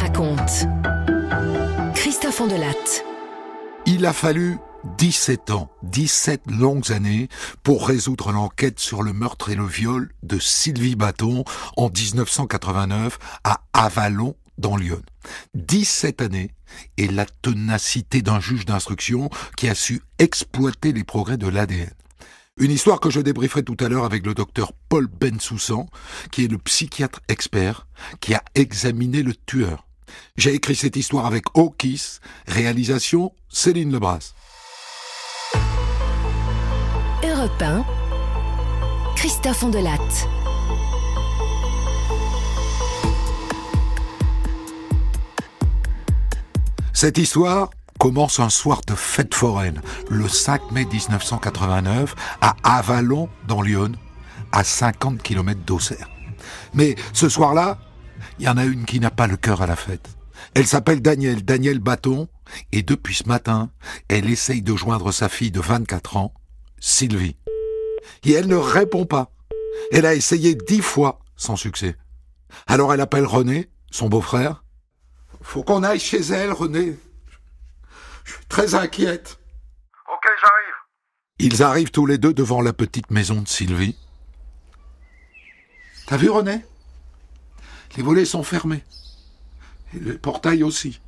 raconte. Christophe Il a fallu 17 ans, 17 longues années pour résoudre l'enquête sur le meurtre et le viol de Sylvie Bâton en 1989 à Avalon dans Lyon. 17 années et la tenacité d'un juge d'instruction qui a su exploiter les progrès de l'ADN. Une histoire que je débrieferai tout à l'heure avec le docteur Paul Bensoussan, qui est le psychiatre expert qui a examiné le tueur. J'ai écrit cette histoire avec O'Kiss, réalisation Céline Lebras. Europe Christophe Ondelatte. Cette histoire commence un soir de fête foraine, le 5 mai 1989, à Avalon, dans l'Yonne, à 50 km d'Auxerre. Mais ce soir-là, il y en a une qui n'a pas le cœur à la fête. Elle s'appelle Daniel, Daniel Bâton, et depuis ce matin, elle essaye de joindre sa fille de 24 ans, Sylvie. Et elle ne répond pas. Elle a essayé dix fois, sans succès. Alors elle appelle René, son beau-frère. Faut qu'on aille chez elle, René. Je suis très inquiète. Ok, j'arrive. Ils arrivent tous les deux devant la petite maison de Sylvie. T'as vu, René les volets sont fermés. Et le portail aussi.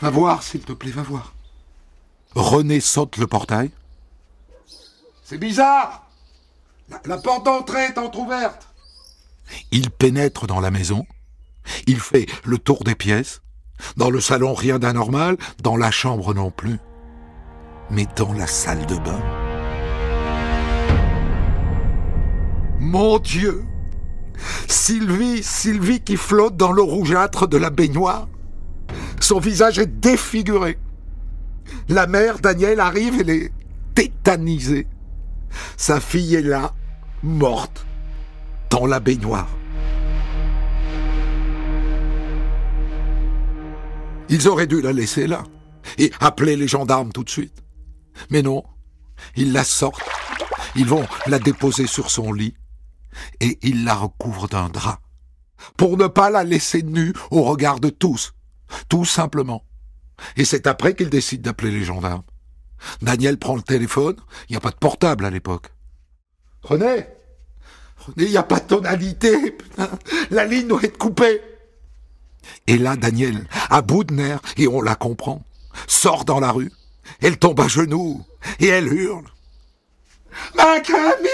Va voir, s'il te plaît, va voir. René saute le portail. C'est bizarre la, porte d'entrée est entr'ouverte. Il pénètre dans la maison. Il fait le tour des pièces. Dans le salon, rien d'anormal. Dans la chambre non plus. Mais dans la salle de bain. Mon Dieu Sylvie, Sylvie qui flotte dans l'eau rougeâtre de la baignoire. Son visage est défiguré. La mère, Daniel, arrive, et est tétanisée. Sa fille est là, morte, dans la baignoire. Ils auraient dû la laisser là et appeler les gendarmes tout de suite. Mais non, ils la sortent. Ils vont la déposer sur son lit et il la recouvre d'un drap, pour ne pas la laisser nue au regard de tous, tout simplement. Et c'est après qu'il décide d'appeler les gendarmes. Daniel prend le téléphone, il n'y a pas de portable à l'époque. René René, il n'y a pas de tonalité, la ligne doit être coupée. Et là, Daniel, à bout de nerfs, et on la comprend, sort dans la rue, elle tombe à genoux, et elle hurle. Ma Camille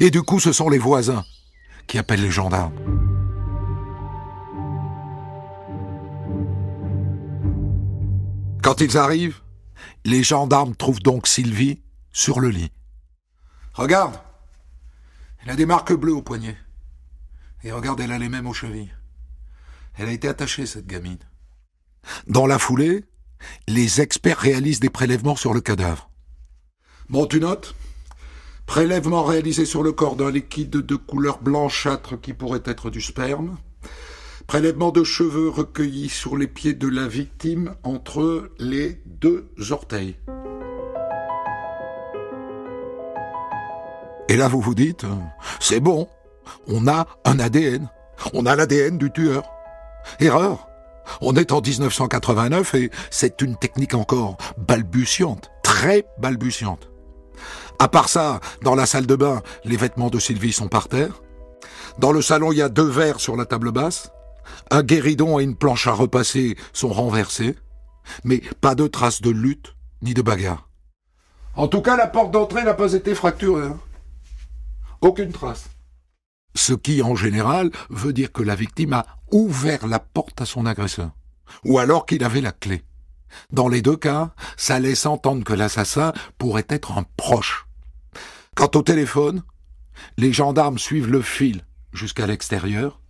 et du coup, ce sont les voisins qui appellent les gendarmes. Quand ils arrivent, les gendarmes trouvent donc Sylvie sur le lit. Regarde, elle a des marques bleues au poignet. Et regarde, elle a les mêmes aux chevilles. Elle a été attachée, cette gamine. Dans la foulée, les experts réalisent des prélèvements sur le cadavre. Bon, tu notes Prélèvement réalisé sur le corps d'un liquide de couleur blanchâtre qui pourrait être du sperme. Prélèvement de cheveux recueillis sur les pieds de la victime entre les deux orteils. Et là, vous vous dites, c'est bon, on a un ADN, on a l'ADN du tueur. Erreur on est en 1989 et c'est une technique encore balbutiante, très balbutiante. À part ça, dans la salle de bain, les vêtements de Sylvie sont par terre. Dans le salon, il y a deux verres sur la table basse. Un guéridon et une planche à repasser sont renversés. Mais pas de traces de lutte ni de bagarre. En tout cas, la porte d'entrée n'a pas été fracturée. Hein. Aucune trace. Ce qui, en général, veut dire que la victime a ouvert la porte à son agresseur, ou alors qu'il avait la clé. Dans les deux cas, ça laisse entendre que l'assassin pourrait être un proche. Quant au téléphone, les gendarmes suivent le fil jusqu'à l'extérieur.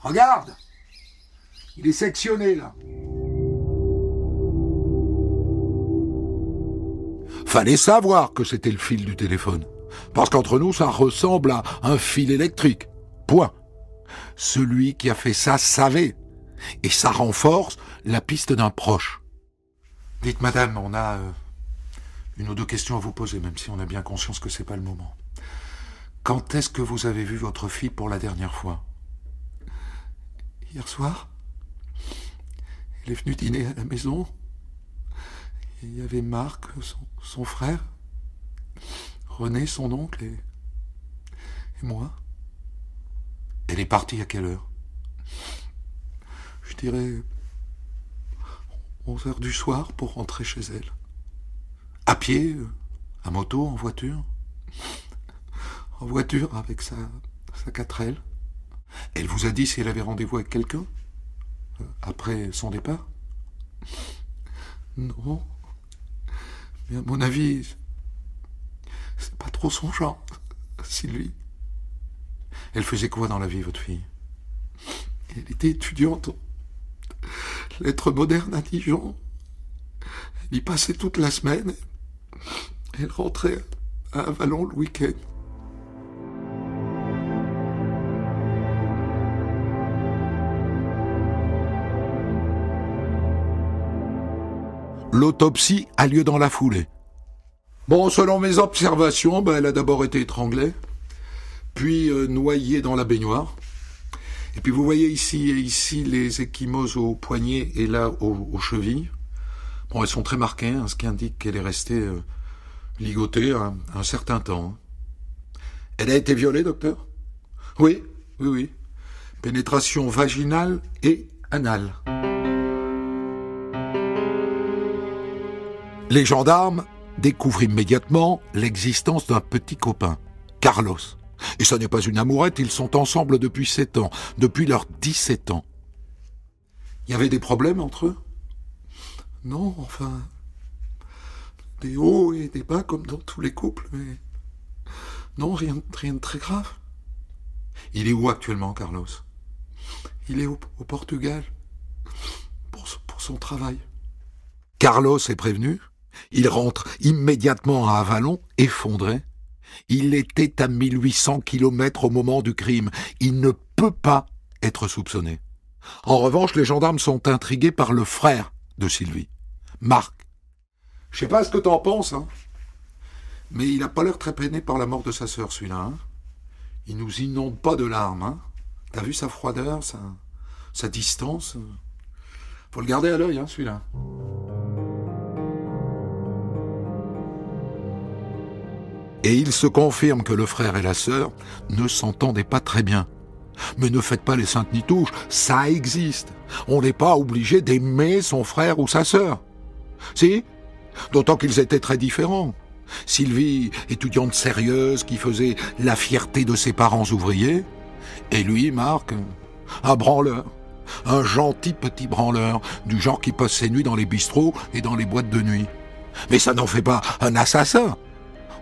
Regarde Il est sectionné là. Fallait savoir que c'était le fil du téléphone. Parce qu'entre nous, ça ressemble à un fil électrique. Point. Celui qui a fait ça savait. Et ça renforce la piste d'un proche. Dites, madame, on a euh, une ou deux questions à vous poser, même si on a bien conscience que c'est pas le moment. Quand est-ce que vous avez vu votre fille pour la dernière fois Hier soir Elle est venue dîner à la maison. Il y avait Marc, son frère. René, son oncle, et, moi. Elle est partie à quelle heure Je dirais 11 heures du soir pour rentrer chez elle. À pied, euh, à moto, en voiture. En voiture avec sa, sa quatre l Elle vous a dit si elle avait rendez-vous avec quelqu'un euh, après son départ Non. Mais à mon avis, c'est pas trop son genre, Sylvie. Elle faisait quoi dans la vie, votre fille Elle était étudiante. Lettres modernes à Dijon. Elle y passait toute la semaine. Elle rentrait à Avalon le week-end. L'autopsie a lieu dans la foulée. Bon, selon mes observations, ben, elle a d'abord été étranglée, puis euh, noyée dans la baignoire. Et puis vous voyez ici et ici les échymoses au poignet et là aux, chevilles. Bon, elles sont très marquées, hein, ce qui indique qu'elle est restée euh, ligotée hein, un certain temps. Hein. Elle a été violée, docteur Oui, oui, oui. Pénétration vaginale et anale. Les gendarmes découvre immédiatement l'existence d'un petit copain, Carlos. Et ça n'est pas une amourette, ils sont ensemble depuis 7 ans, depuis leurs 17 ans. Il y avait des problèmes entre eux Non, enfin. Des hauts et des bas comme dans tous les couples, mais. Non, rien, de très grave. Il est où actuellement, Carlos Il est au, Portugal. pour son travail. Carlos est prévenu il rentre immédiatement à Avalon, effondré. Il était à 1800 kilomètres au moment du crime. Il ne peut pas être soupçonné. En revanche, les gendarmes sont intrigués par le frère de Sylvie, Marc. Je sais pas ce que t'en penses, hein. Mais il n'a pas l'air très peiné par la mort de sa sœur, celui-là. Hein. il nous inonde pas de larmes, hein. T'as vu sa froideur, sa, sa distance hein. Faut le garder à l'œil, hein, celui-là. Et il se confirme que le frère et la sœur ne s'entendaient pas très bien. Mais ne faites pas les saintes nitouches, ça existe. On n'est pas obligé d'aimer son frère ou sa sœur. Si D'autant qu'ils étaient très différents. Sylvie, étudiante sérieuse qui faisait la fierté de ses parents ouvriers, et lui, Marc, un branleur. Un gentil petit branleur, du genre qui passe ses nuits dans les bistrots et dans les boîtes de nuit. Mais ça n'en fait pas un assassin.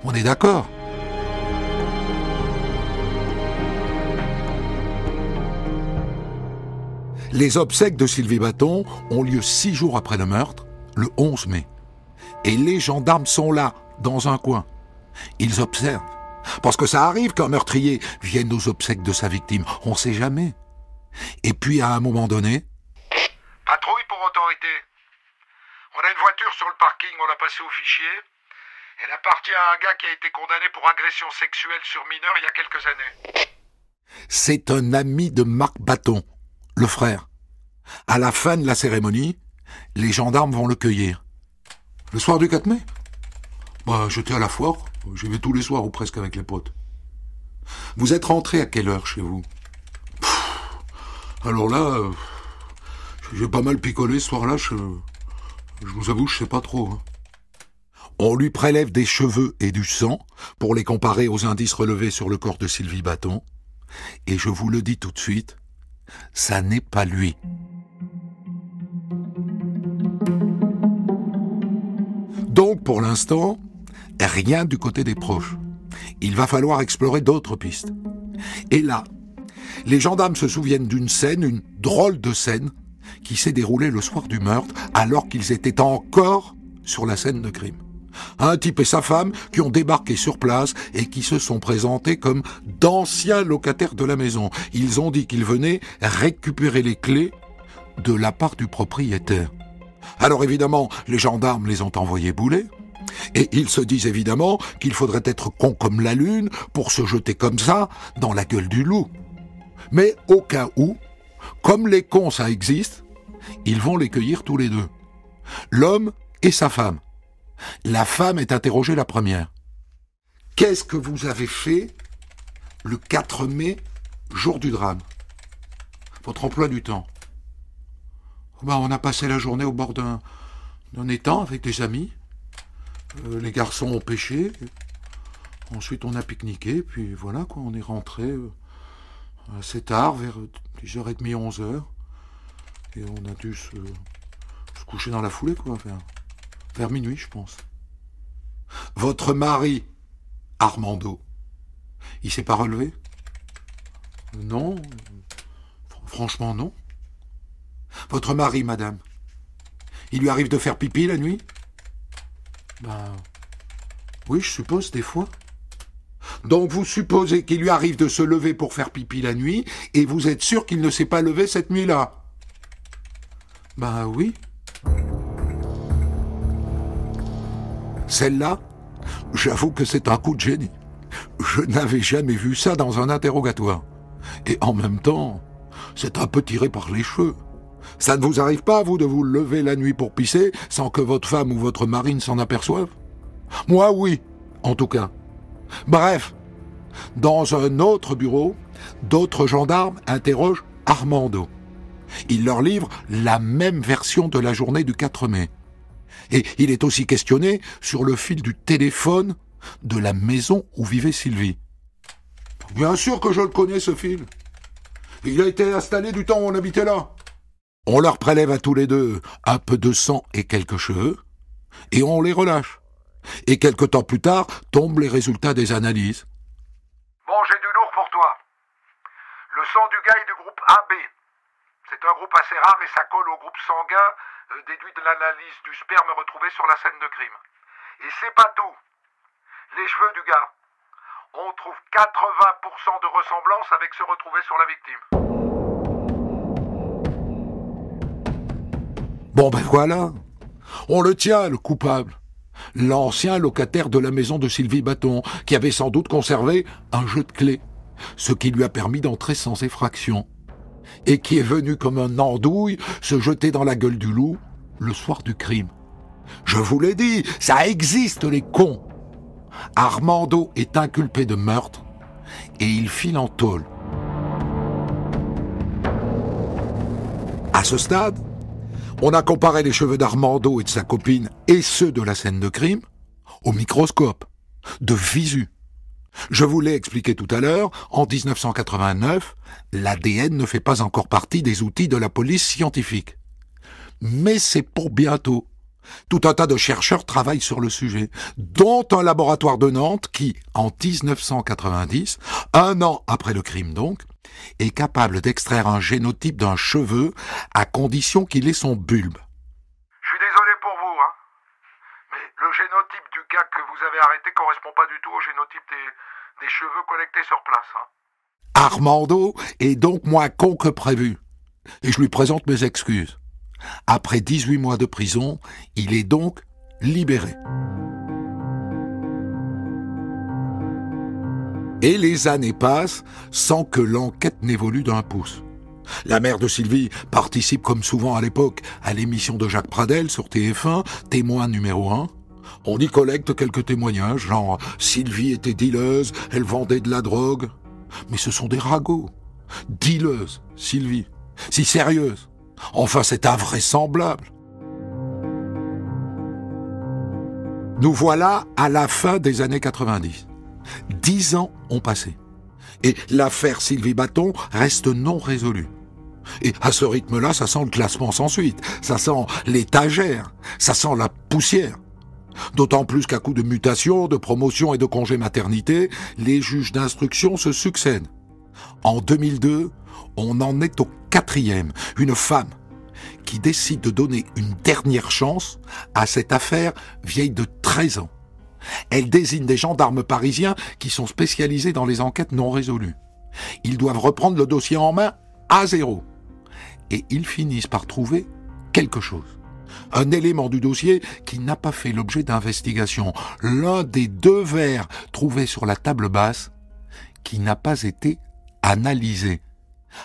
On est d'accord Les obsèques de Sylvie Bâton ont lieu six jours après le meurtre, le 11 mai. Et les gendarmes sont là, dans un coin. Ils observent. Parce que ça arrive qu'un meurtrier vienne aux obsèques de sa victime. On ne sait jamais. Et puis, à un moment donné... Patrouille pour autorité. On a une voiture sur le parking, on a passé au fichier. Elle appartient à un gars qui a été condamné pour agression sexuelle sur mineur il y a quelques années. C'est un ami de Marc Bâton, le frère. À la fin de la cérémonie, les gendarmes vont le cueillir. Le soir du 4 mai Bah, j'étais à la foire. J'y vais tous les soirs ou presque avec les potes. Vous êtes rentré à quelle heure chez vous Alors là, euh, j'ai pas mal picolé ce soir-là. Je, je, vous avoue, je sais pas trop. Hein. On lui prélève des cheveux et du sang pour les comparer aux indices relevés sur le corps de Sylvie Bâton. Et je vous le dis tout de suite, ça n'est pas lui. Donc pour l'instant, rien du côté des proches. Il va falloir explorer d'autres pistes. Et là, les gendarmes se souviennent d'une scène, une drôle de scène, qui s'est déroulée le soir du meurtre, alors qu'ils étaient encore sur la scène de crime. Un type et sa femme qui ont débarqué sur place et qui se sont présentés comme d'anciens locataires de la maison. Ils ont dit qu'ils venaient récupérer les clés de la part du propriétaire. Alors évidemment, les gendarmes les ont envoyés bouler. Et ils se disent évidemment qu'il faudrait être con comme la lune pour se jeter comme ça dans la gueule du loup. Mais au cas où, comme les cons ça existe, ils vont les cueillir tous les deux. L'homme et sa femme. La femme est interrogée la première. Qu'est-ce que vous avez fait le 4 mai, jour du drame Votre emploi du temps oh ben, On a passé la journée au bord d'un étang avec des amis. Euh, les garçons ont pêché. Ensuite, on a pique-niqué. Puis voilà, quoi, on est rentré assez euh, tard, vers 10h30, 11h. Et on a dû se, coucher dans la foulée, quoi. Vers minuit, je pense. Votre mari, Armando, il s'est pas relevé Non. Franchement, non. Votre mari, madame, il lui arrive de faire pipi la nuit Ben. Oui, je suppose, des fois. Donc vous supposez qu'il lui arrive de se lever pour faire pipi la nuit, et vous êtes sûr qu'il ne s'est pas levé cette nuit-là Ben oui. Celle-là, j'avoue que c'est un coup de génie. Je n'avais jamais vu ça dans un interrogatoire. Et en même temps, c'est un peu tiré par les cheveux. Ça ne vous arrive pas, vous, de vous lever la nuit pour pisser sans que votre femme ou votre marine s'en aperçoive Moi, oui, en tout cas. Bref, dans un autre bureau, d'autres gendarmes interrogent Armando. Il leur livre la même version de la journée du 4 mai. Et il est aussi questionné sur le fil du téléphone de la maison où vivait Sylvie. Bien sûr que je le connais, ce fil. Il a été installé du temps où on habitait là. On leur prélève à tous les deux un peu de sang et quelques cheveux, et on les relâche. Et quelque temps plus tard tombent les résultats des analyses. Bon, j'ai du lourd pour toi. Le sang du gars est du groupe AB. C'est un groupe assez rare et ça colle au groupe sanguin déduit de l'analyse du sperme retrouvé sur la scène de crime. Et c'est pas tout. Les cheveux du gars. On trouve 80% de ressemblance avec ceux retrouvés sur la victime. Bon ben voilà. On le tient, le coupable. L'ancien locataire de la maison de Sylvie Bâton, qui avait sans doute conservé un jeu de clés, ce qui lui a permis d'entrer sans effraction et qui est venu comme un andouille se jeter dans la gueule du loup le soir du crime. Je vous l'ai dit, ça existe les cons. Armando est inculpé de meurtre et il file en tôle. À ce stade, on a comparé les cheveux d'Armando et de sa copine et ceux de la scène de crime au microscope, de visu. Je vous l'ai expliqué tout à l'heure, en 1989, l'ADN ne fait pas encore partie des outils de la police scientifique. Mais c'est pour bientôt. Tout un tas de chercheurs travaillent sur le sujet, dont un laboratoire de Nantes qui, en 1990, un an après le crime donc, est capable d'extraire un génotype d'un cheveu à condition qu'il ait son bulbe. Je suis désolé pour vous, hein, mais le génotype cas que vous avez arrêté correspond pas du tout au génotype des, cheveux collectés sur place. Hein. Armando est donc moins con que prévu. Et je lui présente mes excuses. Après 18 mois de prison, il est donc libéré. Et les années passent sans que l'enquête n'évolue d'un pouce. La mère de Sylvie participe comme souvent à l'époque à l'émission de Jacques Pradel sur TF1, témoin numéro 1. On y collecte quelques témoignages, genre Sylvie était dealeuse, elle vendait de la drogue. Mais ce sont des ragots. Dealeuse, Sylvie. Si sérieuse. Enfin, c'est invraisemblable. Nous voilà à la fin des années 90. Dix ans ont passé. Et l'affaire Sylvie Bâton reste non résolue. Et à ce rythme-là, ça sent le classement sans suite, ça sent l'étagère, ça sent la poussière. D'autant plus qu'à coup de mutation, de promotion et de congé maternité, les juges d'instruction se succèdent. En 2002, on en est au quatrième, une femme qui décide de donner une dernière chance à cette affaire vieille de 13 ans. Elle désigne des gendarmes parisiens qui sont spécialisés dans les enquêtes non résolues. Ils doivent reprendre le dossier en main à zéro. Et ils finissent par trouver quelque chose un élément du dossier qui n'a pas fait l'objet d'investigation. L'un des deux verres trouvés sur la table basse qui n'a pas été analysé.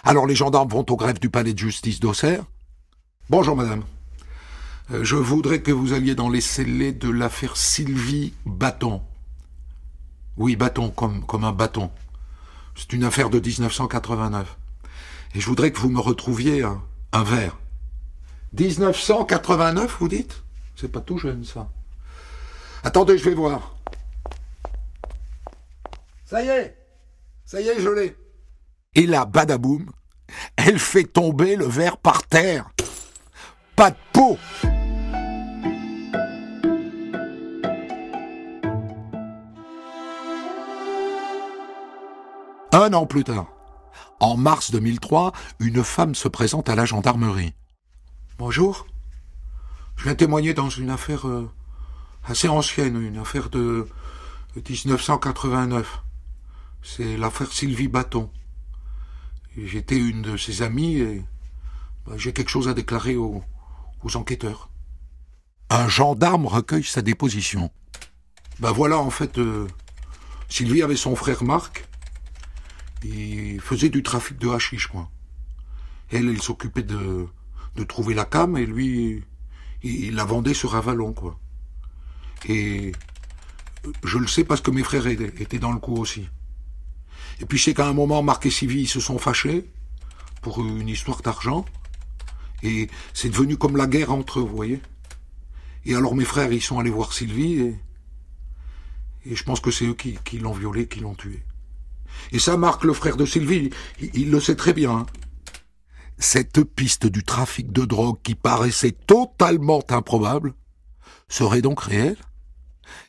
Alors les gendarmes vont au greffe du palais de justice d'Auxerre. Bonjour madame. Euh, je voudrais que vous alliez dans les scellés de l'affaire Sylvie Bâton. Oui, bâton, comme, comme un bâton. C'est une affaire de 1989. Et je voudrais que vous me retrouviez un verre. 1989, vous dites C'est pas tout jeune, ça. Attendez, je vais voir. Ça y est Ça y est, je l'ai Et là, badaboum, elle fait tomber le verre par terre. Pas de peau Un an plus tard, en mars 2003, une femme se présente à la gendarmerie. Bonjour. Je viens témoigner dans une affaire euh, assez ancienne, une affaire de 1989. C'est l'affaire Sylvie Bâton. J'étais une de ses amies et bah, j'ai quelque chose à déclarer aux, enquêteurs. Un gendarme recueille sa déposition. Ben voilà, en fait, euh, Sylvie avait son frère Marc. Il faisait du trafic de hashish, quoi. Elle, elle s'occupait de, de trouver la cam et lui, il la vendait sur Avalon, quoi. Et euh, je le sais parce que mes frères étaient dans le coup aussi. Et puis c'est qu'à un moment, Marc et Sylvie, se sont fâchés pour une histoire d'argent. Et c'est devenu comme la guerre entre eux, vous voyez. Et alors mes frères, ils sont allés voir Sylvie et, et je pense que c'est eux qui, l'ont violée, qui l'ont tuée. Et ça, Marc, le frère de Sylvie, il, le sait très bien. Hein cette piste du trafic de drogue qui paraissait totalement improbable serait donc réelle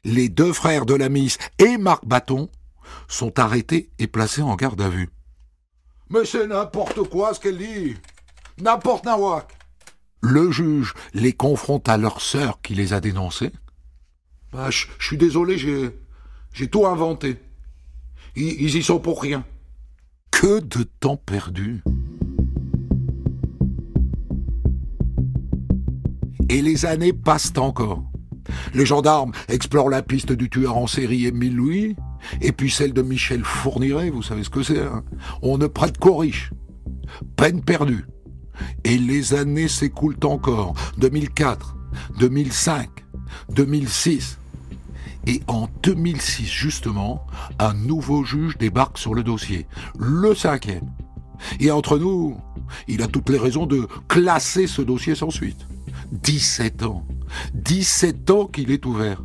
Les deux frères de la Miss et Marc Bâton sont arrêtés et placés en garde à vue. Mais c'est n'importe quoi ce qu'elle dit N'importe nawak Le juge les confronte à leur sœur qui les a dénoncés. Bah, je suis désolé, j'ai, j'ai tout inventé. Ils, ils y sont pour rien. Que de temps perdu Et les années passent encore. Les gendarmes explorent la piste du tueur en série Émile Louis, et puis celle de Michel Fourniret, vous savez ce que c'est. Hein. On ne prête qu'aux riches. Peine perdue. Et les années s'écoulent encore. 2004, 2005, 2006. Et en 2006, justement, un nouveau juge débarque sur le dossier. Le cinquième. Et entre nous, il a toutes les raisons de classer ce dossier sans suite. 17 ans. 17 ans qu'il est ouvert.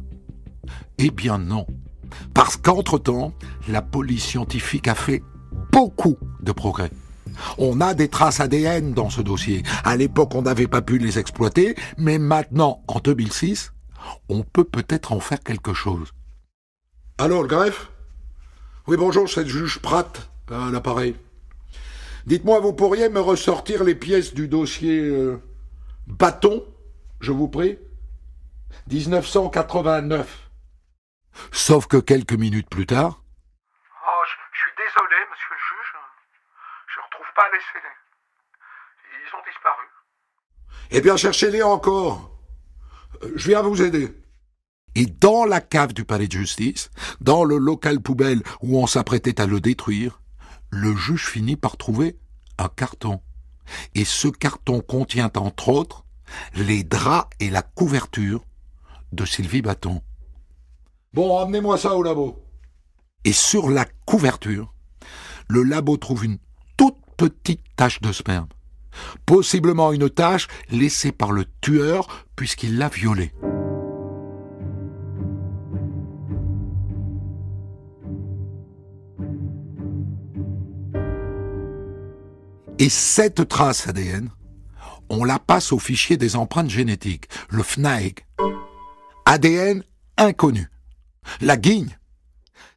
Eh bien non. Parce qu'entre-temps, la police scientifique a fait beaucoup de progrès. On a des traces ADN dans ce dossier. À l'époque, on n'avait pas pu les exploiter, mais maintenant, en 2006, on peut peut-être en faire quelque chose. Alors, le greffe Oui, bonjour, c'est le juge Pratt euh, à l'appareil. Dites-moi, vous pourriez me ressortir les pièces du dossier euh, bâton je vous prie. 1989. Sauf que quelques minutes plus tard. Oh, je, suis désolé, monsieur le juge. Je ne retrouve pas les scellés. Ils ont disparu. Eh bien, cherchez-les encore. Euh, je viens vous aider. Et dans la cave du palais de justice, dans le local poubelle où on s'apprêtait à le détruire, le juge finit par trouver un carton. Et ce carton contient entre autres les draps et la couverture de Sylvie Bâton. Bon, amenez-moi ça au labo. Et sur la couverture, le labo trouve une toute petite tache de sperme. Possiblement une tache laissée par le tueur puisqu'il l'a violée. Et cette trace ADN, on la passe au fichier des empreintes génétiques, le FNAEG. ADN inconnu. La guigne.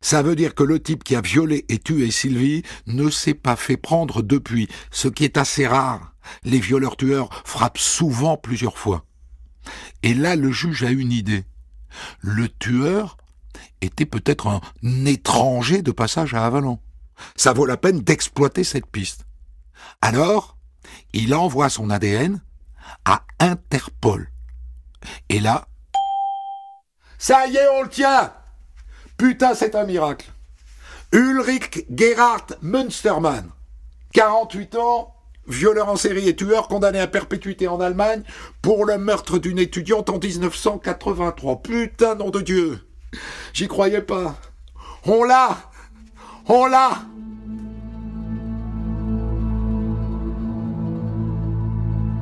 Ça veut dire que le type qui a violé et tué Sylvie ne s'est pas fait prendre depuis, ce qui est assez rare. Les violeurs-tueurs frappent souvent plusieurs fois. Et là, le juge a une idée. Le tueur était peut-être un étranger de passage à Avalon. Ça vaut la peine d'exploiter cette piste. Alors, il envoie son ADN à Interpol. Et là, ça y est, on le tient Putain, c'est un miracle. Ulrich Gerhard Münstermann, 48 ans, violeur en série et tueur condamné à perpétuité en Allemagne pour le meurtre d'une étudiante en 1983. Putain, nom de Dieu J'y croyais pas. On l'a On l'a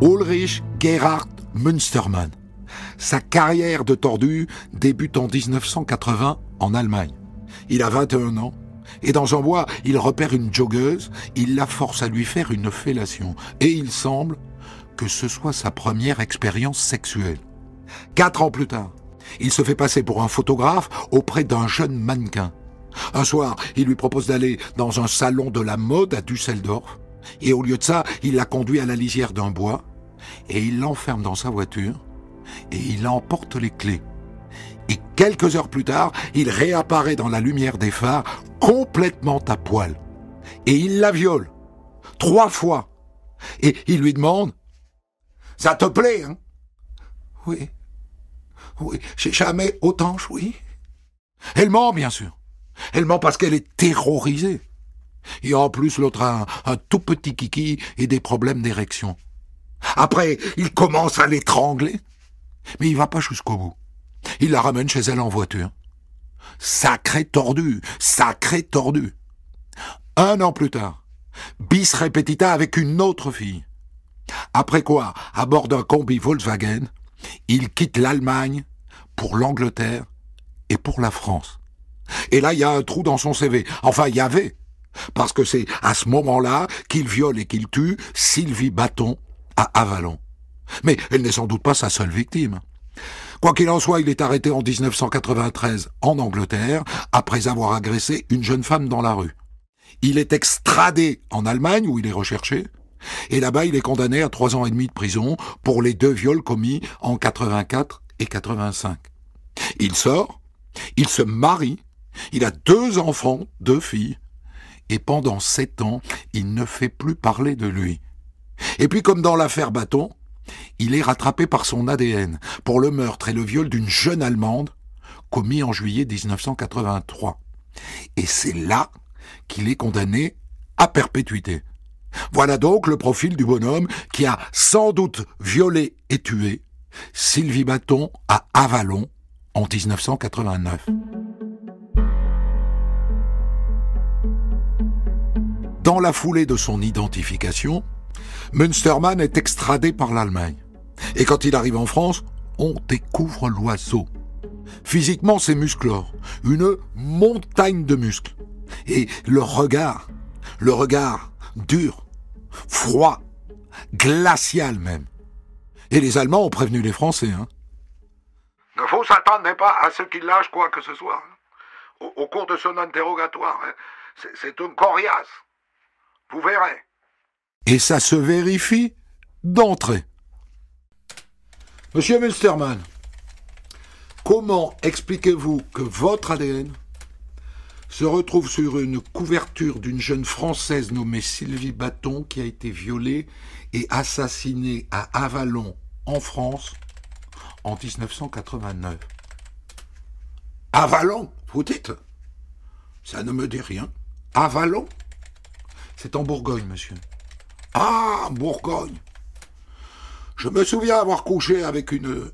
Ulrich Gerhard Münstermann. Sa carrière de tordu débute en 1980 en Allemagne. Il a 21 ans et dans un bois, il repère une joggeuse, il la force à lui faire une fellation et il semble que ce soit sa première expérience sexuelle. Quatre ans plus tard, il se fait passer pour un photographe auprès d'un jeune mannequin. Un soir, il lui propose d'aller dans un salon de la mode à Düsseldorf et au lieu de ça, il la conduit à la lisière d'un bois et il l'enferme dans sa voiture et il emporte les clés. Et quelques heures plus tard, il réapparaît dans la lumière des phares complètement à poil. Et il la viole. Trois fois. Et il lui demande Ça te plaît, hein Oui. Oui, j'ai jamais autant joui. Elle ment, bien sûr. Elle ment parce qu'elle est terrorisée. Et en plus, l'autre a un tout petit kiki et des problèmes d'érection. Après, il commence à l'étrangler. Mais il va pas jusqu'au bout. Il la ramène chez elle en voiture. Sacré tordu, sacré tordu. Un an plus tard, bis repetita avec une autre fille. Après quoi, à bord d'un combi Volkswagen, il quitte l'Allemagne pour l'Angleterre et pour la France. Et là, il y a un trou dans son CV. Enfin, il y avait. Parce que c'est à ce moment-là qu'il viole et qu'il tue Sylvie Bâton, à Avalon. Mais elle n'est sans doute pas sa seule victime. Quoi qu'il en soit, il est arrêté en 1993 en Angleterre après avoir agressé une jeune femme dans la rue. Il est extradé en Allemagne où il est recherché. Et là-bas, il est condamné à trois ans et demi de prison pour les deux viols commis en 84 et 85. Il sort, il se marie, il a deux enfants, deux filles, et pendant sept ans, il ne fait plus parler de lui. Et puis comme dans l'affaire Bâton, il est rattrapé par son ADN pour le meurtre et le viol d'une jeune Allemande commis en juillet 1983. Et c'est là qu'il est condamné à perpétuité. Voilà donc le profil du bonhomme qui a sans doute violé et tué Sylvie Bâton à Avalon en 1989. Dans la foulée de son identification, Münstermann est extradé par l'Allemagne. Et quand il arrive en France, on découvre l'oiseau. Physiquement, c'est muscles. une montagne de muscles. Et le regard, le regard dur, froid, glacial même. Et les Allemands ont prévenu les Français. Hein. Ne faut s'attendre pas à ce qu'il lâche quoi que ce soit. Hein. Au, cours de son interrogatoire, hein. c'est un coriace. Vous verrez. Et ça se vérifie d'entrée. Monsieur Munsterman, comment expliquez-vous que votre ADN se retrouve sur une couverture d'une jeune Française nommée Sylvie Bâton qui a été violée et assassinée à Avalon, en France, en 1989 Avalon, vous dites Ça ne me dit rien. Avalon C'est en Bourgogne, monsieur. Ah, Bourgogne Je me souviens avoir couché avec une,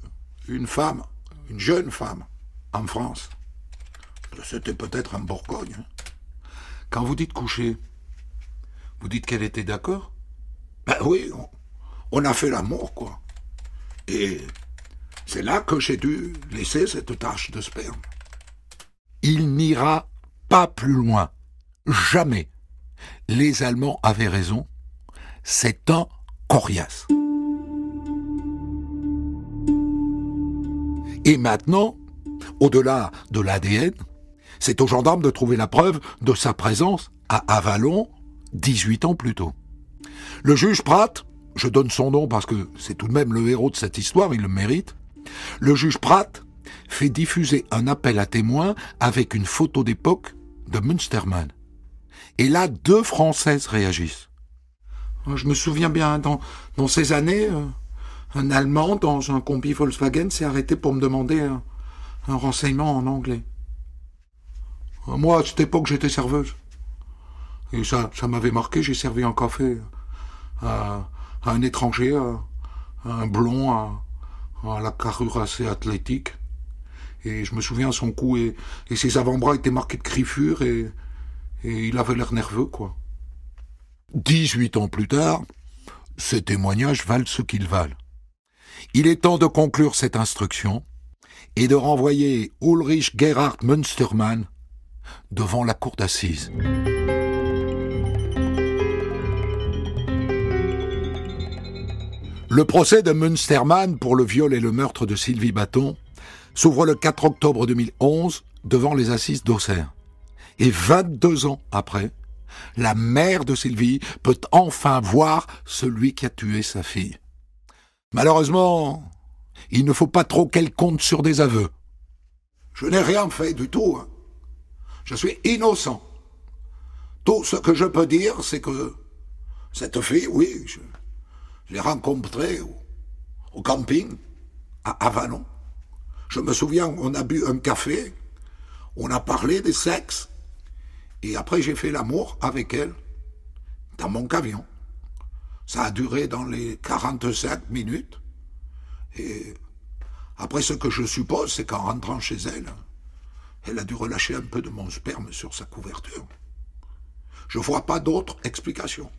une femme, une jeune femme, en France. C'était peut-être en Bourgogne. Hein. Quand vous dites coucher, vous dites qu'elle était d'accord Ben oui, on, a fait l'amour, quoi. Et c'est là que j'ai dû laisser cette tache de sperme. Il n'ira pas plus loin. Jamais. Les Allemands avaient raison, c'est un coriace. Et maintenant, au-delà de l'ADN, c'est aux gendarmes de trouver la preuve de sa présence à Avalon 18 ans plus tôt. Le juge Pratt, je donne son nom parce que c'est tout de même le héros de cette histoire, il le mérite, le juge Pratt fait diffuser un appel à témoins avec une photo d'époque de Münstermann. Et là, deux Françaises réagissent. Je me souviens bien, dans, dans ces années, euh, un Allemand dans un combi Volkswagen s'est arrêté pour me demander un, renseignement en anglais. Euh, moi, à cette époque, j'étais serveuse. Et ça, ça m'avait marqué, j'ai servi un café euh, à, un étranger, un blond, à, la carrure assez athlétique. Et je me souviens, son cou et, ses avant-bras étaient marqués de griffures et il avait l'air nerveux, quoi. 18 ans plus tard, ces témoignages valent ce qu'ils valent. Il est temps de conclure cette instruction et de renvoyer Ulrich Gerhard Münstermann devant la cour d'assises. Le procès de Münstermann pour le viol et le meurtre de Sylvie Bâton s'ouvre le 4 octobre 2011 devant les assises d'Auxerre. Et 22 ans après, la mère de Sylvie peut enfin voir celui qui a tué sa fille. Malheureusement, il ne faut pas trop qu'elle compte sur des aveux. Je n'ai rien fait du tout. Hein. Je suis innocent. Tout ce que je peux dire, c'est que cette fille, oui, je, l'ai rencontrée au, camping à Avanon. Je me souviens, on a bu un café, on a parlé des sexes, et après, j'ai fait l'amour avec elle dans mon camion. Ça a duré dans les 45 minutes. Et après, ce que je suppose, c'est qu'en rentrant chez elle, elle a dû relâcher un peu de mon sperme sur sa couverture. Je vois pas d'autre explication.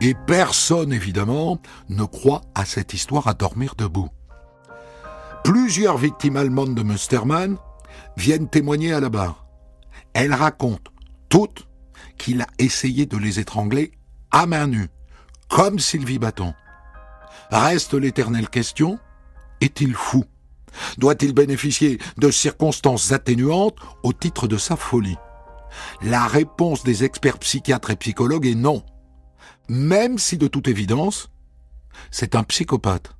Et personne, évidemment, ne croit à cette histoire à dormir debout. Plusieurs victimes allemandes de Mustermann viennent témoigner à la barre. Elles racontent toutes qu'il a essayé de les étrangler à main nue, comme Sylvie Baton. Reste l'éternelle question, est-il fou Doit-il bénéficier de circonstances atténuantes au titre de sa folie La réponse des experts psychiatres et psychologues est non. Même si de toute évidence, c'est un psychopathe.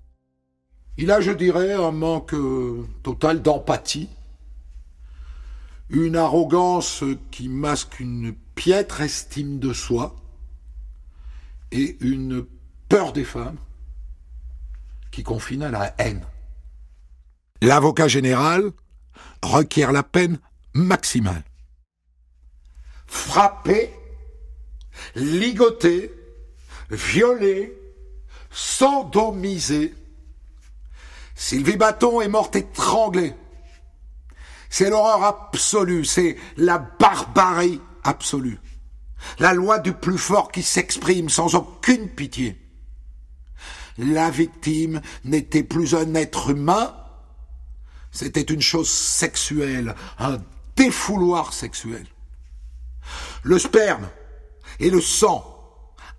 Il a, je dirais, un manque euh, total d'empathie, une arrogance qui masque une piètre estime de soi et une peur des femmes qui confine à la haine. L'avocat général requiert la peine maximale. Frapper, ligoter, violer, sodomiser, Sylvie Bâton est morte étranglée. C'est l'horreur absolue, c'est la barbarie absolue. La loi du plus fort qui s'exprime sans aucune pitié. La victime n'était plus un être humain, c'était une chose sexuelle, un défouloir sexuel. Le sperme et le sang,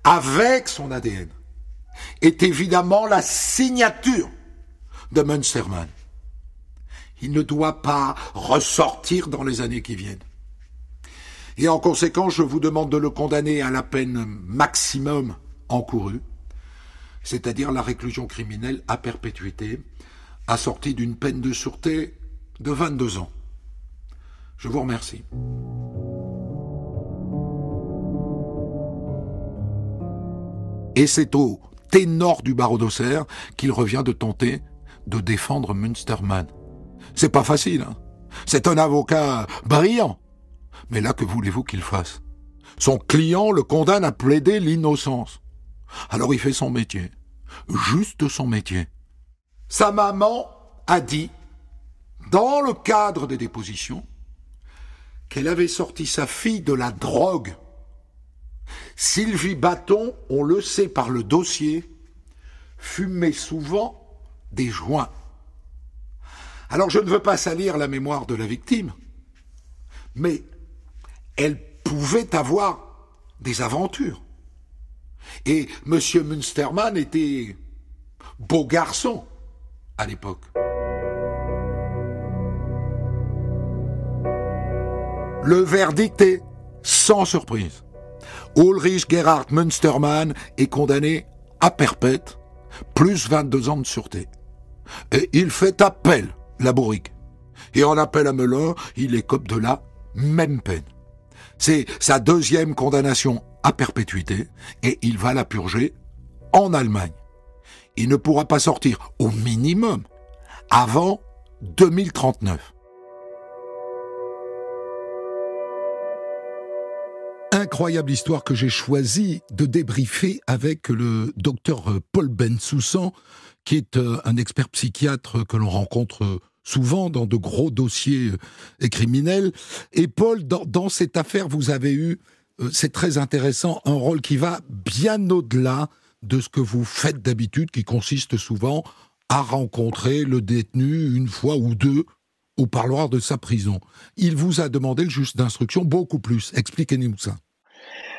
avec son ADN, est évidemment la signature de Il ne doit pas ressortir dans les années qui viennent. Et en conséquence, je vous demande de le condamner à la peine maximum encourue, c'est-à-dire la réclusion criminelle à perpétuité, assortie d'une peine de sûreté de 22 ans. Je vous remercie. Et c'est au ténor du barreau d'Auxerre qu'il revient de tenter de défendre Münstermann. C'est pas facile, hein C'est un avocat brillant. Mais là, que voulez-vous qu'il fasse Son client le condamne à plaider l'innocence. Alors il fait son métier. Juste son métier. Sa maman a dit, dans le cadre des dépositions, qu'elle avait sorti sa fille de la drogue. Sylvie Bâton, on le sait par le dossier, fumait souvent des joints. Alors je ne veux pas salir la mémoire de la victime, mais elle pouvait avoir des aventures. Et M. Munsterman était beau garçon à l'époque. Le verdict est sans surprise. Ulrich Gerhard Münstermann est condamné à perpète, plus 22 ans de sûreté et il fait appel, la bourrique. Et en appel à Melun, il écope de la même peine. C'est sa deuxième condamnation à perpétuité et il va la purger en Allemagne. Il ne pourra pas sortir au minimum avant 2039. Incroyable histoire que j'ai choisi de débriefer avec le docteur Paul Bensoussan, qui est euh, un expert psychiatre que l'on rencontre euh, souvent dans de gros dossiers euh, criminels. Et Paul, dans, cette affaire, vous avez eu, c'est très intéressant, un rôle qui va bien au-delà de ce que vous faites d'habitude, qui consiste souvent à rencontrer le détenu une fois ou deux au parloir de sa prison. Il vous a demandé le juge d'instruction beaucoup plus. Expliquez-nous ça.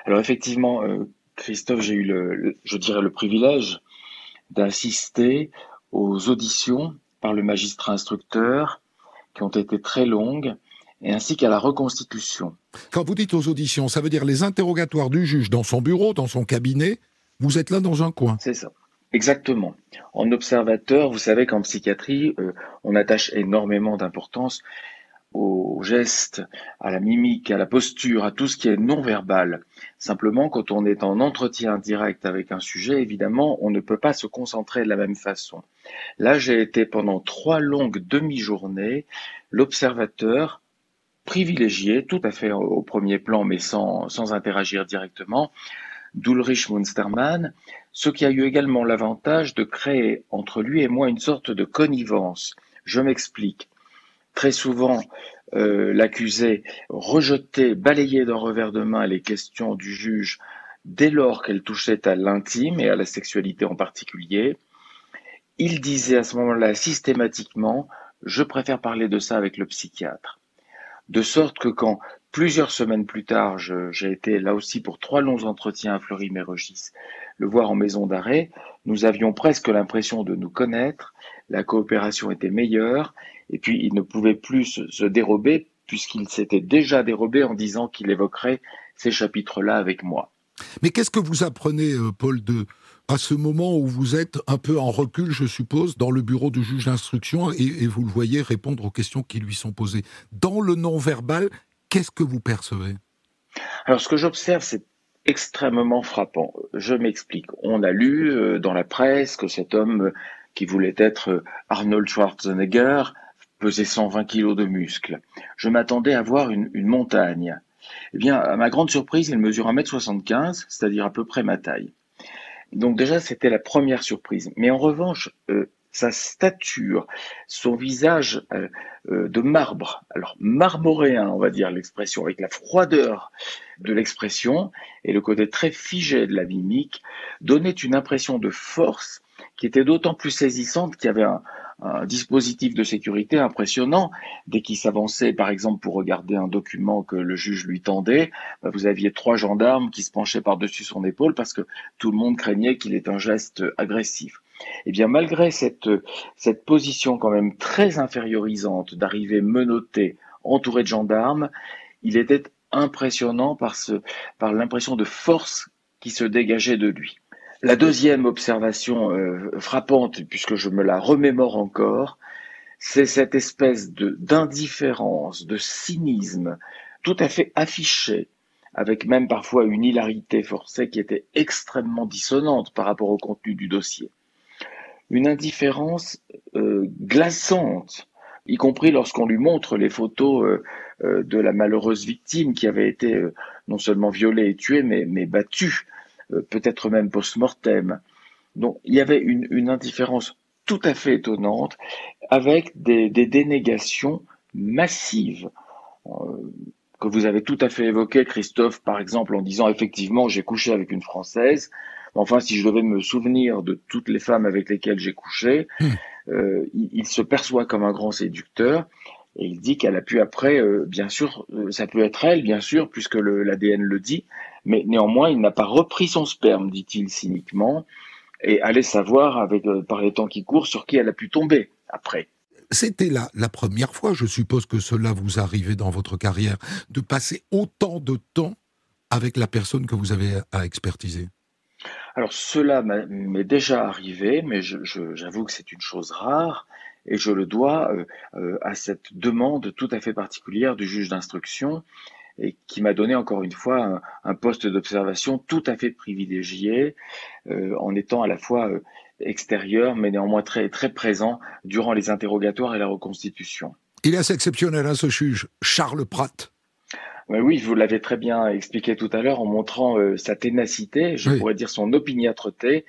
Alors effectivement, Christophe, j'ai eu, le, je dirais, le privilège d'assister aux auditions par le magistrat instructeur qui ont été très longues et ainsi qu'à la reconstitution. Quand vous dites aux auditions, ça veut dire les interrogatoires du juge dans son bureau, dans son cabinet, vous êtes là dans un coin. C'est ça. Exactement. En observateur, vous savez qu'en psychiatrie, euh, on attache énormément d'importance au geste, à la mimique, à la posture, à tout ce qui est non-verbal. Simplement, quand on est en entretien direct avec un sujet, évidemment, on ne peut pas se concentrer de la même façon. Là, j'ai été pendant trois longues demi-journées l'observateur privilégié, tout à fait au premier plan, mais sans, interagir directement, d'Ulrich Munstermann, ce qui a eu également l'avantage de créer entre lui et moi une sorte de connivence. Je m'explique. Très souvent, euh, l'accusé rejetait, balayait d'un revers de main les questions du juge dès lors qu'elles touchaient à l'intime et à la sexualité en particulier. Il disait à ce moment-là systématiquement Je préfère parler de ça avec le psychiatre. De sorte que quand plusieurs semaines plus tard, j'ai été là aussi pour trois longs entretiens à Fleury-Mérogis, le voir en maison d'arrêt, nous avions presque l'impression de nous connaître, la coopération était meilleure et puis, il ne pouvait plus se, dérober puisqu'il s'était déjà dérobé en disant qu'il évoquerait ces chapitres-là avec moi. Mais qu'est-ce que vous apprenez, euh, Paul, II, à ce moment où vous êtes un peu en recul, je suppose, dans le bureau du juge d'instruction et, et vous le voyez répondre aux questions qui lui sont posées. Dans le non-verbal, qu'est-ce que vous percevez Alors, ce que j'observe, c'est extrêmement frappant. Je m'explique. On a lu euh, dans la presse que cet homme euh, qui voulait être Arnold Schwarzenegger pesait 120 kilos de muscles. Je m'attendais à voir une, montagne. Eh bien, à ma grande surprise, il mesure 1m75, c'est-à-dire à peu près ma taille. Donc déjà, c'était la première surprise. Mais en revanche, euh, sa stature, son visage euh, euh, de marbre, alors marmoréen, on va dire l'expression, avec la froideur de l'expression et le côté très figé de la mimique, donnait une impression de force qui était d'autant plus saisissante qu'il y avait un, un dispositif de sécurité impressionnant. Dès qu'il s'avançait, par exemple, pour regarder un document que le juge lui tendait, bah, vous aviez trois gendarmes qui se penchaient par-dessus son épaule parce que tout le monde craignait qu'il ait un geste agressif. Eh bien, malgré cette, position quand même très infériorisante d'arriver menotté, entouré de gendarmes, il était impressionnant par l'impression de force qui se dégageait de lui. La deuxième observation euh, frappante, puisque je me la remémore encore, c'est cette espèce d'indifférence, de cynisme tout à fait affiché, avec même parfois une hilarité forcée qui était extrêmement dissonante par rapport au contenu du dossier. Une indifférence euh, glaçante, y compris lorsqu'on lui montre les photos euh, de la malheureuse victime qui avait été non seulement violée et tuée, mais battue euh, peut-être même post-mortem. Donc il y avait une, indifférence tout à fait étonnante avec des, dénégations massives que euh, vous avez tout à fait évoquées, Christophe, par exemple, en disant effectivement j'ai couché avec une Française. Enfin, si je devais me souvenir de toutes les femmes avec lesquelles j'ai couché, hmm. euh, il, se perçoit comme un grand séducteur et il dit qu'elle a pu après, bien sûr, ça peut être elle, bien sûr, puisque l'ADN le dit, mais néanmoins il n'a pas repris son sperme, dit-il cyniquement, et allait savoir, avec, euh, par les temps qui courent, sur qui elle a pu tomber après. C'était la, la première fois, je suppose que cela vous arrivait dans votre carrière, de passer autant de temps avec la personne que vous avez à expertiser Alors cela m'est déjà arrivé, mais j'avoue que c'est une chose rare et je le dois euh, euh, à cette demande tout à fait particulière du juge d'instruction et qui m'a donné encore une fois un, poste d'observation tout à fait privilégié, euh, en étant à la fois euh, extérieur, mais néanmoins très, très présent durant les interrogatoires et la reconstitution. Il est assez exceptionnel, hein, ce juge, Charles Pratt. Ben oui, vous l'avez très bien expliqué tout à l'heure en montrant euh, sa ténacité, je pourrais dire son opiniâtreté,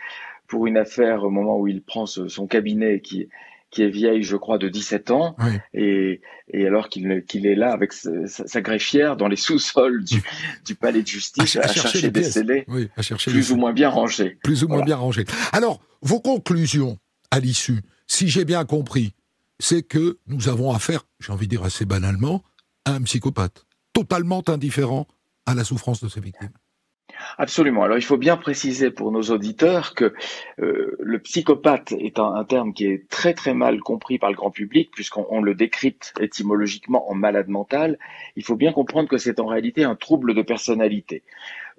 pour une affaire au moment où il prend son cabinet qui, qui est vieille, je crois, de 17 ans, et, alors qu'il est là avec sa, greffière dans les sous-sols du, palais de justice à, chercher, des scellés plus ou moins bien rangés. Plus ou moins bien rangés. Alors, vos conclusions à l'issue, si j'ai bien compris, c'est que nous avons affaire, j'ai envie de dire assez banalement, à un psychopathe, totalement indifférent à la souffrance de ses victimes. Absolument. Alors il faut bien préciser pour nos auditeurs que euh, le psychopathe est un, terme qui est très très mal compris par le grand public puisqu'on le décrypte étymologiquement en malade mental. Il faut bien comprendre que c'est en réalité un trouble de personnalité.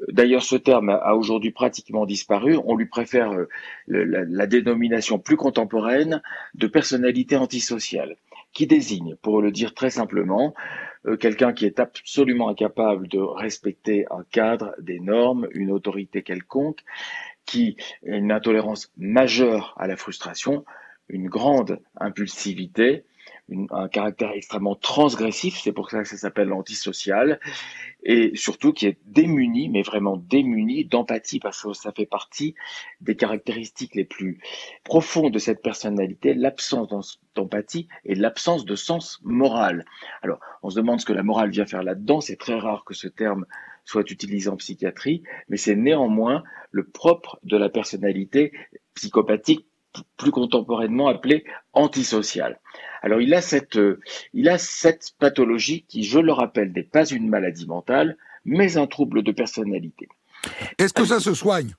Euh, d'ailleurs ce terme a aujourd'hui pratiquement disparu. On lui préfère euh, la dénomination plus contemporaine de personnalité antisociale qui désigne, pour le dire très simplement, euh, quelqu'un qui est absolument incapable de respecter un cadre, des normes, une autorité quelconque, qui a une intolérance majeure à la frustration, une grande impulsivité, un caractère extrêmement transgressif, c'est pour ça que ça s'appelle antisocial, et surtout qui est démuni, mais vraiment démuni d'empathie, parce que ça fait partie des caractéristiques les plus profondes de cette personnalité, l'absence d'empathie et l'absence de sens moral. Alors, on se demande ce que la morale vient faire là-dedans, c'est très rare que ce terme soit utilisé en psychiatrie, mais c'est néanmoins le propre de la personnalité psychopathique plus contemporainement appelée antisociale. Alors euh, il a cette, pathologie qui, je le rappelle, n'est pas une maladie mentale, mais un trouble de personnalité. Est-ce que ça se soigne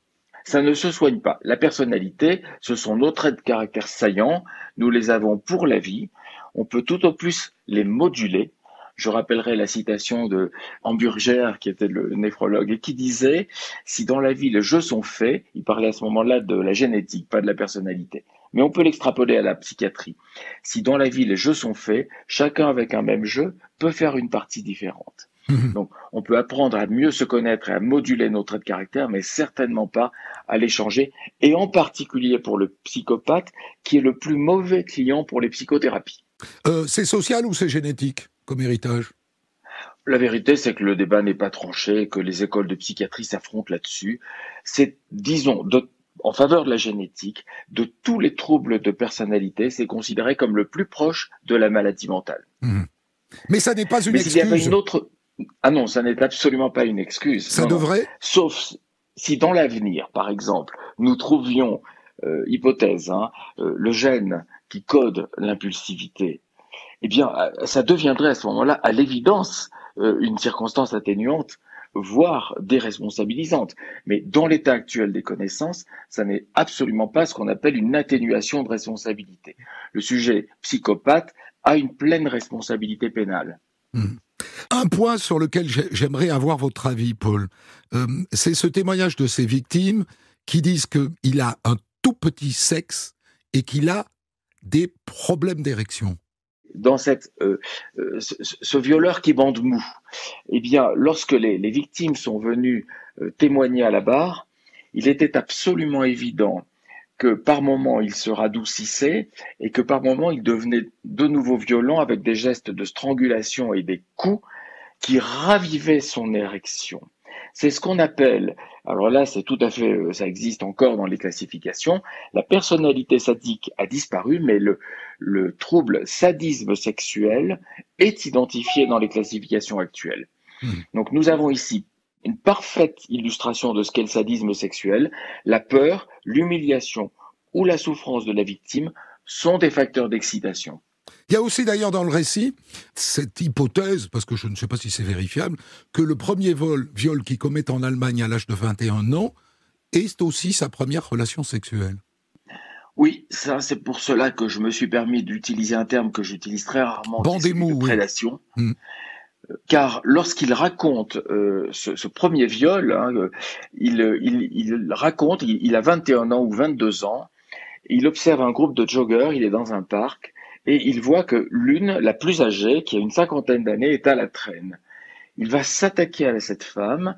ça ne se soigne pas. La personnalité, ce sont nos traits de caractère saillants, nous les avons pour la vie, on peut tout au plus les moduler. Je rappellerai la citation de Hamburger, qui était le néphrologue, et qui disait, si dans la vie les jeux sont faits, il parlait à ce moment-là de la génétique, pas de la personnalité. Mais on peut l'extrapoler à la psychiatrie. Si dans la vie les jeux sont faits, chacun avec un même jeu peut faire une partie différente. Donc on peut apprendre à mieux se connaître et à moduler nos traits de caractère, mais certainement pas à les changer, et en particulier pour le psychopathe, qui est le plus mauvais client pour les psychothérapies. Euh, c'est social ou c'est génétique comme héritage la vérité, c'est que le débat n'est pas tranché, que les écoles de psychiatrie s'affrontent là-dessus. C'est, disons, d'autres en faveur de la génétique de tous les troubles de personnalité, c'est considéré comme le plus proche de la maladie mentale. Mmh. Mais ça n'est pas une excuse. une autre. Ah non, ça n'est absolument pas une excuse. Ça devrait. Sauf si dans l'avenir, par exemple, nous trouvions euh, hypothèse, hein, euh, le gène qui code l'impulsivité, eh bien, euh, ça deviendrait à ce moment-là, à l'évidence, une circonstance atténuante voire déresponsabilisante. Mais dans l'état actuel des connaissances, ça n'est absolument pas ce qu'on appelle une atténuation de responsabilité. Le sujet psychopathe a une pleine responsabilité pénale. Hmm. Un point sur lequel j'aimerais avoir votre avis, Paul, euh, c'est ce témoignage de ces victimes qui disent qu'il a un tout petit sexe et qu'il a des problèmes d'érection dans cette, euh, euh, ce, violeur qui bande mou. Eh bien, lorsque les, victimes sont venues euh, témoigner à la barre, il était absolument évident que par moment il se radoucissait et que par moment il devenait de nouveau violent avec des gestes de strangulation et des coups qui ravivaient son érection. C'est ce qu'on appelle, alors là c'est tout à fait, euh, ça existe encore dans les classifications, la personnalité sadique a disparu, mais le, trouble sadisme sexuel est identifié dans les classifications actuelles. Hmm. Donc nous avons ici une parfaite illustration de ce qu'est le sadisme sexuel. La peur, l'humiliation ou la souffrance de la victime sont des facteurs d'excitation. Il y a aussi d'ailleurs dans le récit cette hypothèse, parce que je ne sais pas si c'est vérifiable, que le premier viol qu'il commet en Allemagne à l'âge de 21 ans est aussi sa première relation sexuelle. Oui, ça c'est pour cela que je me suis permis d'utiliser un terme que j'utilise très rarement, dans des mots, prédation. Hmm. Euh, car lorsqu'il raconte euh, ce, premier viol, hein, euh, il, raconte, il, il, a 21 ans ou 22 ans, il observe un groupe de joggeurs, il est dans un parc, et il voit que l'une, la plus âgée, qui a une cinquantaine d'années, est à la traîne. Il va s'attaquer à cette femme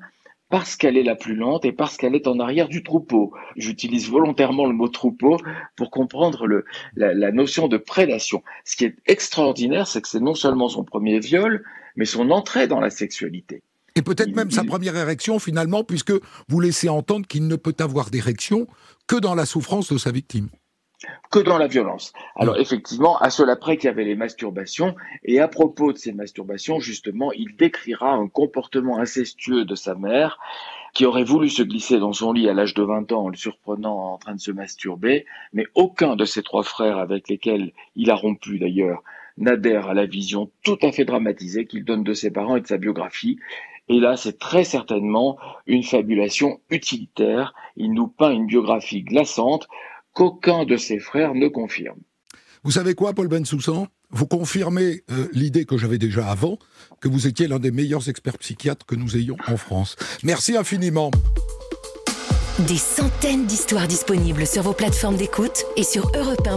parce qu'elle est la plus lente et parce qu'elle est en arrière du troupeau. J'utilise volontairement le mot troupeau pour comprendre la, notion de prédation. Ce qui est extraordinaire, c'est que c'est non seulement son premier viol, mais son entrée dans la sexualité. Et peut-être même sa première érection finalement, puisque vous laissez entendre qu'il ne peut avoir d'érection que dans la souffrance de sa victime que dans la violence. Alors effectivement, à cela près qu'il y avait les masturbations, et à propos de ces masturbations, justement, il décrira un comportement incestueux de sa mère, qui aurait voulu se glisser dans son lit à l'âge de 20 ans en le surprenant en train de se masturber, mais aucun de ses trois frères avec lesquels il a rompu d'ailleurs n'adhère à la vision tout à fait dramatisée qu'il donne de ses parents et de sa biographie. Et là, c'est très certainement une fabulation utilitaire. Il nous peint une biographie glaçante qu'aucun de ses frères ne confirme. Vous savez quoi, Paul Bensoussan Vous confirmez euh, l'idée que j'avais déjà avant, que vous étiez l'un des meilleurs experts psychiatres que nous ayons en France. Merci infiniment. Des centaines d'histoires disponibles sur vos plateformes d'écoute et sur europe